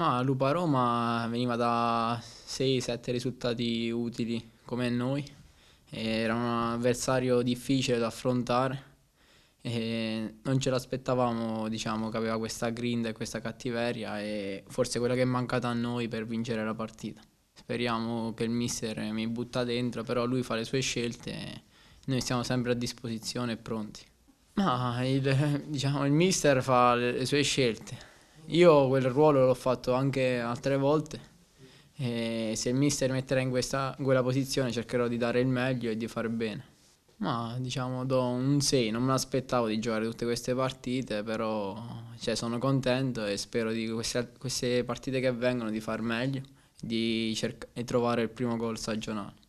Ma Lupa Roma veniva da 6-7 risultati utili come noi, era un avversario difficile da affrontare e non ce l'aspettavamo diciamo, che aveva questa grinda e questa cattiveria e forse quella che è mancata a noi per vincere la partita. Speriamo che il mister mi butta dentro, però lui fa le sue scelte e noi siamo sempre a disposizione e pronti. Ma il, diciamo, il mister fa le sue scelte io quel ruolo l'ho fatto anche altre volte e se il mister metterà in, questa, in quella posizione cercherò di dare il meglio e di fare bene. Ma diciamo do un 6, non me l'aspettavo di giocare tutte queste partite, però cioè, sono contento e spero di queste, queste, partite che vengono di far meglio di e trovare il primo gol stagionale.